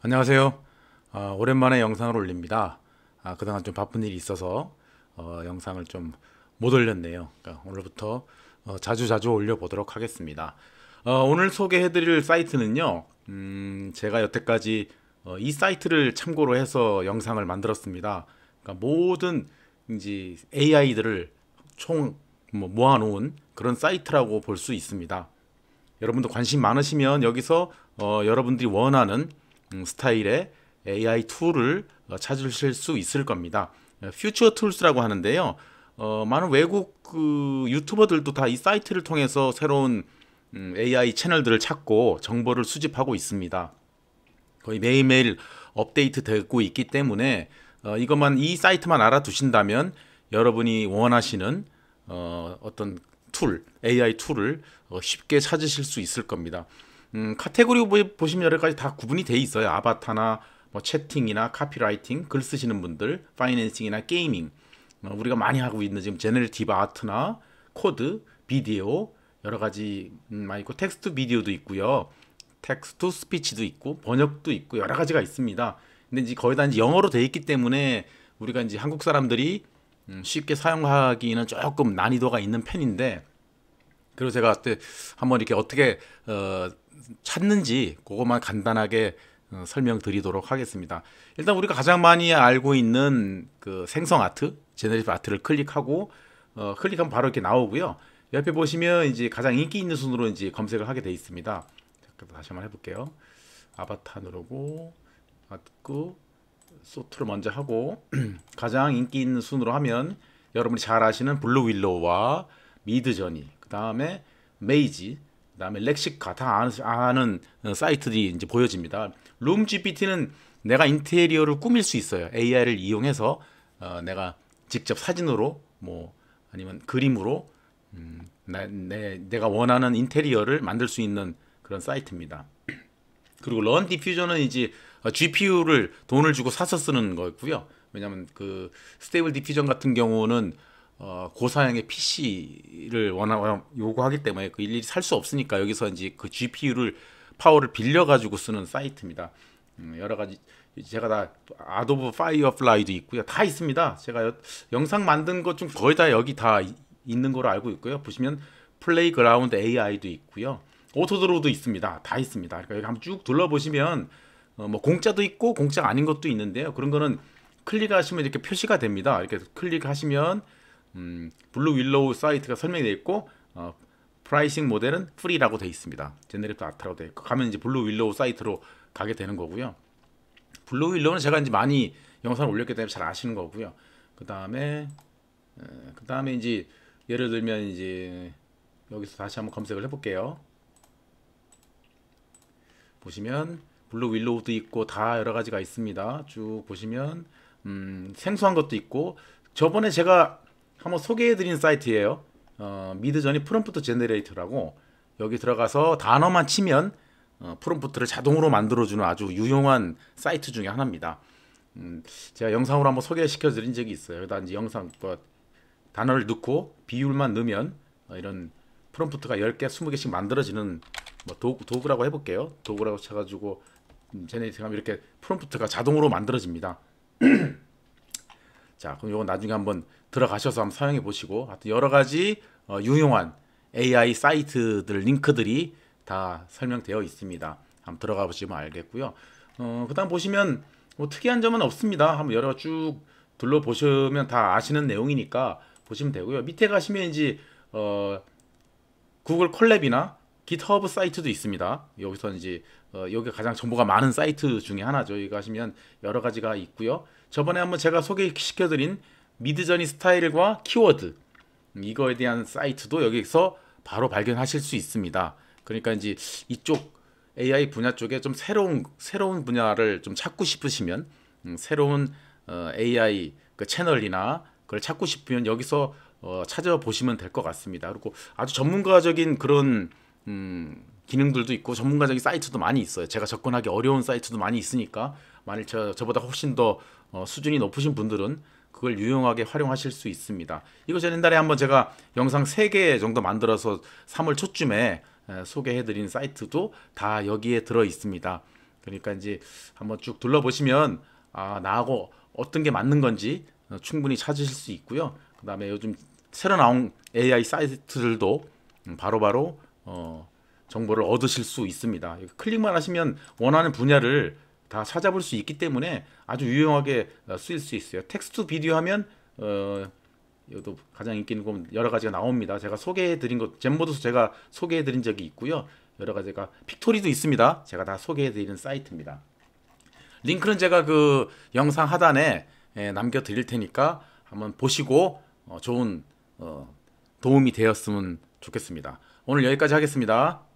안녕하세요. 어, 오랜만에 영상을 올립니다. 아, 그동안 좀 바쁜 일이 있어서 어, 영상을 좀 못 올렸네요. 그러니까 오늘부터 어, 자주 자주 올려보도록 하겠습니다. 어, 오늘 소개해드릴 사이트는요. 음, 제가 여태까지 어, 이 사이트를 참고로 해서 영상을 만들었습니다. 그러니까 모든 이제 AI들을 총뭐 모아놓은 그런 사이트라고 볼 수 있습니다. 여러분도 관심 많으시면 여기서 어, 여러분들이 원하는 음, 스타일의 AI 툴을 어, 찾으실 수 있을 겁니다. 퓨처 어, 툴스라고 하는데요. 어, 많은 외국 그 유튜버들도 다 이 사이트를 통해서 새로운 음, AI 채널들을 찾고 정보를 수집하고 있습니다. 거의 매일매일 업데이트 되고 있기 때문에 어, 이것만 이 사이트만 알아두신다면 여러분이 원하시는 어, 어떤 툴, AI 툴을 어, 쉽게 찾으실 수 있을 겁니다. 음, 카테고리 보시면 여러 가지 다 구분이 돼 있어요. 아바타나 뭐 채팅이나 카피라이팅, 글 쓰시는 분들, 파이낸싱이나 게이밍. 어, 우리가 많이 하고 있는 지금 제네레티브 아트나 코드, 비디오 여러 가지 음, 많이 있고 텍스트 비디오도 있고요. 텍스트 스피치도 있고 번역도 있고 여러 가지가 있습니다. 근데 이제 거의 다 이제 영어로 돼 있기 때문에 우리가 이제 한국 사람들이 음, 쉽게 사용하기는 조금 난이도가 있는 편인데 그리고 제가 그때 한번 이렇게 어떻게 어, 찾는지 그것만 간단하게 어, 설명드리도록 하겠습니다. 일단 우리가 가장 많이 알고 있는 그 생성 아트, 제너리티브 아트를 클릭하고 어, 클릭하면 바로 이렇게 나오고요. 옆에 보시면 이제 가장 인기 있는 순으로 이제 검색을 하게 돼 있습니다. 잠깐 다시 한번 해볼게요. 아바타 누르고 아트 소트를 먼저 하고 가장 인기 있는 순으로 하면 여러분이 잘 아시는 블루 윌로우와 미드 저니 그 다음에 메이지, 그 다음에 렉시카 다 아는, 어, 사이트들이 이제 보여집니다. 룸 GPT는 내가 인테리어를 꾸밀 수 있어요. AI를 이용해서 어, 내가 직접 사진으로 뭐 아니면 그림으로 음, 나, 내, 내가 원하는 인테리어를 만들 수 있는 그런 사이트입니다. 그리고 런 디퓨저는 이제 어, GPU를 돈을 주고 사서 쓰는 거였고요. 왜냐하면 그 스테이블 디퓨전 같은 경우는 어, 고사양의 PC를 원하 어, 요구하기 때문에 그 일일이 살 수 없으니까 여기서 이제 그 GPU를 파워를 빌려 가지고 쓰는 사이트입니다. 음, 여러 가지 제가 다 아도브 파이어플라이도 있고요. 다 있습니다. 제가 여, 영상 만든 것중 거의 다 여기 다 이, 있는 걸로 알고 있고요. 보시면 플레이그라운드 AI도 있고요. 오토드로도 있습니다. 다 있습니다. 그러니까 여기 한번 쭉 둘러보시면 어, 뭐 공짜도 있고 공짜 아닌 것도 있는데요. 그런 거는 클릭하시면 이렇게 표시가 됩니다. 이렇게 클릭하시면 음, 블루 윌로우 사이트가 설명이 되어 있고 어, 프라이싱 모델은 프리라고 되어 있습니다. 제네레도 아트라고 되어 있고 가면 이제 블루 윌로우 사이트로 가게 되는 거고요. 블루 윌로우는 제가 이제 많이 영상을 올렸기 때문에 잘 아시는 거고요. 그 다음에 그 다음에 이제 예를 들면 이제 여기서 다시 한번 검색을 해볼게요. 보시면 블루 윌로우도 있고 다 여러 가지가 있습니다. 쭉 보시면 음, 생소한 것도 있고 저번에 제가 한번 소개해드린 사이트예요. 어, 미드전이 프롬프트 제네레이터라고 여기 들어가서 단어만 치면 어, 프롬프트를 자동으로 만들어주는 아주 유용한 사이트 중에 하나입니다. 음, 제가 영상으로 한번 소개시켜드린 적이 있어요. 여기다 이제 영상 단어를 넣고 비율만 넣으면 어, 이런 프롬프트가 10개, 20개씩 만들어지는 뭐 도, 도구라고 해볼게요. 도구라고 쳐가지고 음, 제네레이터하면 이렇게 프롬프트가 자동으로 만들어집니다. 자, 그럼 이건 나중에 한번 들어가셔서 한번 사용해 보시고 하여튼 여러 가지 어, 유용한 AI 사이트들 링크들이 다 설명되어 있습니다. 한번 들어가 보시면 알겠고요. 어, 그다음 보시면 뭐 특이한 점은 없습니다. 한번 여러 쭉 둘러보시면 다 아시는 내용이니까 보시면 되고요. 밑에 가시면 이제 어, 구글 콜랩이나 GitHub 사이트도 있습니다. 여기서 이제 어, 여기 가장 정보가 많은 사이트 중에 하나죠. 여기 가시면 여러 가지가 있고요. 저번에 한번 제가 소개시켜드린 미드저니 스타일과 키워드 이거에 대한 사이트도 여기서 바로 발견하실 수 있습니다. 그러니까 이제 이쪽 AI 분야 쪽에 좀 새로운 새로운 분야를 좀 찾고 싶으시면 음, 새로운 어, AI 그 채널이나 그걸 찾고 싶으면 여기서 어, 찾아보시면 될 것 같습니다. 그리고 아주 전문가적인 그런 음, 기능들도 있고 전문가적인 사이트도 많이 있어요. 제가 접근하기 어려운 사이트도 많이 있으니까 만일 저, 저보다 훨씬 더 어, 수준이 높으신 분들은 그걸 유용하게 활용하실 수 있습니다. 이거 지난달에 한번 제가 영상 3개 정도 만들어서 3월 초쯤에 소개해드린 사이트도 다 여기에 들어 있습니다. 그러니까 이제 한번 쭉 둘러보시면 아, 나하고 어떤 게 맞는 건지 어, 충분히 찾으실 수 있고요. 그 다음에 요즘 새로 나온 AI 사이트들도 음, 바로바로 바로 어, 정보를 얻으실 수 있습니다. 클릭만 하시면 원하는 분야를 다 찾아볼 수 있기 때문에 아주 유용하게 어, 쓰일 수 있어요. 텍스트 비디오 하면 어, 이것도 가장 인기 있는 여러 가지가 나옵니다. 제가 소개해 드린 것 젠보드도 제가 소개해 드린 적이 있고요. 여러 가지가 픽토리도 있습니다. 제가 다 소개해 드리는 사이트입니다. 링크는 제가 그 영상 하단에 예, 남겨 드릴 테니까 한번 보시고 어, 좋은 어, 도움이 되었으면 좋겠습니다. 오늘 여기까지 하겠습니다.